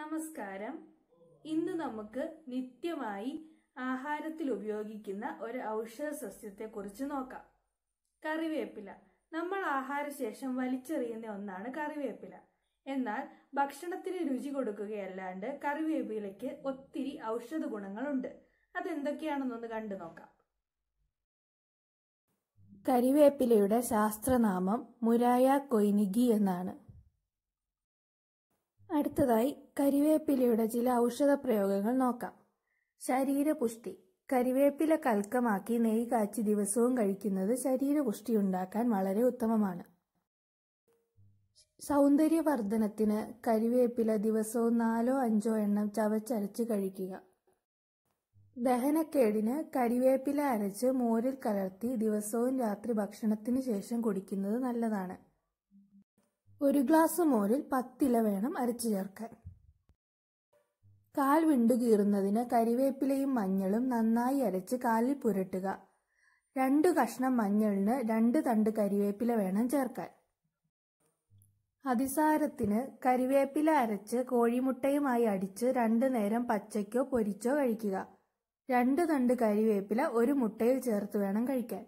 നമസ്കാരം ഇന്ന് നമുക്ക് നിത്യമായി ആഹാരത്തിൽ ഉപയോഗിക്കുന്ന ഒരു ഔഷധ സസ്യത്തെ കുറിച്ച് നോക്കാം കറിവേപ്പില നമ്മൾ ആഹാരശേഷം വലിച്ചെറിയുന്ന ഒന്നാണ് കറിവേപ്പില എന്നാൽ ഭക്ഷണത്തിന് രുചി കൊടുക്കുകയല്ലാണ്ട് കറിവേപ്പിലയ്ക്ക് ഒത്തിരി ഔഷധ ഗുണങ്ങളുണ്ട് അതെന്തൊക്കെയാണെന്നൊന്ന് കണ്ടു നോക്കാം കരിവേപ്പിലയുടെ ശാസ്ത്രനാമം മുരായ കൊയ്നിഗി എന്നാണ് അടുത്തതായി കരിവേപ്പിലയുടെ ചില ഔഷധ പ്രയോഗങ്ങൾ നോക്കാം ശരീരപുഷ്ടി കരിവേപ്പില കൽക്കമാക്കി നെയ് കാച്ചി ദിവസവും കഴിക്കുന്നത് ശരീരപുഷ്ടി ഉണ്ടാക്കാൻ വളരെ ഉത്തമമാണ് സൗന്ദര്യവർദ്ധനത്തിന് കരിവേപ്പില ദിവസവും നാലോ അഞ്ചോ എണ്ണം ചവച്ചരച്ച് കഴിക്കുക ദഹനക്കേടിന് കരിവേപ്പില അരച്ച് മോരിൽ കലർത്തി ദിവസവും രാത്രി ഭക്ഷണത്തിന് ശേഷം കുടിക്കുന്നത് നല്ലതാണ് ഒരു ഗ്ലാസ് മോരിൽ പത്തില വേണം അരച്ചു ചേർക്കാൻ കാൽ വിണ്ടുകീറുന്നതിന് കരിവേപ്പിലയും മഞ്ഞളും നന്നായി അരച്ച് കാലിൽ പുരട്ടുക രണ്ട് കഷ്ണം മഞ്ഞളിന് രണ്ട് തണ്ട് കരിവേപ്പില വേണം ചേർക്കാൻ അതിസാരത്തിന് കരിവേപ്പില അരച്ച് കോഴിമുട്ടയുമായി അടിച്ച് രണ്ടു നേരം പച്ചയ്ക്കോ പൊരിച്ചോ കഴിക്കുക രണ്ട് തണ്ട് കരിവേപ്പില ഒരു മുട്ടയിൽ ചേർത്ത് വേണം കഴിക്കാൻ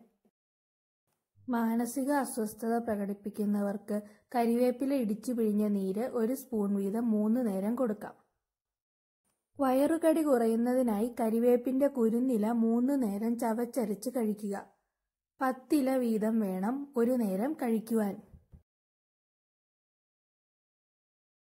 മാനസിക അസ്വസ്ഥത പ്രകടിപ്പിക്കുന്നവർക്ക് കരിവേപ്പില ഇടിച്ചു പിഴിഞ്ഞ നീര് ഒരു സ്പൂൺ വീതം മൂന്ന് നേരം കൊടുക്കാം വയറുകടി കുറയുന്നതിനായി കരിവേപ്പിന്റെ കുരുന്നില മൂന്ന് നേരം ചവച്ചരച്ച് കഴിക്കുക പത്തില വീതം വേണം ഒരു നേരം കഴിക്കുവാൻ